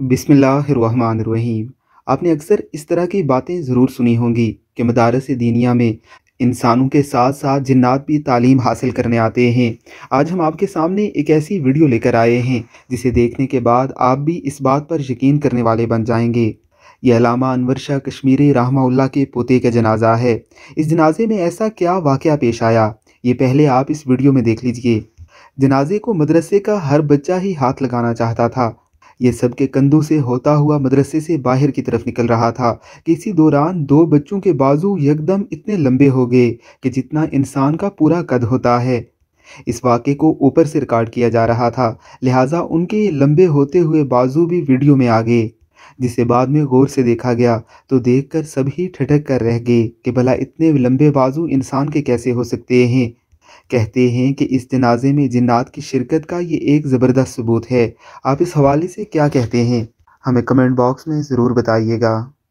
बिसमीम आपने अक्सर इस तरह की बातें ज़रूर सुनी होंगी कि मदारस दीनिया में इंसानों के साथ साथ जन्त भी तालीम हासिल करने आते हैं आज हम आपके सामने एक ऐसी वीडियो लेकर आए हैं जिसे देखने के बाद आप भी इस बात पर यकीन करने वाले बन जाएंगे यह अलामा अनवर शाह कश्मीरी रहमा के पोते का जनाजा है इस जनाजे में ऐसा क्या वाक़ पेश आया ये पहले आप इस वीडियो में देख लीजिए जनाजे को मदरसे का हर बच्चा ही हाथ लगाना चाहता था ये सब के कंधों से होता हुआ मदरसे से बाहर की तरफ निकल रहा था कि इसी दौरान दो बच्चों के बाजू एकदम इतने लंबे हो गए कि जितना इंसान का पूरा कद होता है इस वाक़े को ऊपर से रिकॉर्ड किया जा रहा था लिहाजा उनके लंबे होते हुए बाजू भी वीडियो में आ गए जिसे बाद में गौर से देखा गया तो देखकर सभी ठिठक कर रह गए कि भला इतने लंबे बाजू इंसान के कैसे हो सकते हैं कहते हैं कि इस जनाजे में जिन्नात की शिरकत का ये एक ज़बरदस्त सबूत है आप इस हवाले से क्या कहते हैं हमें कमेंट बॉक्स में ज़रूर बताइएगा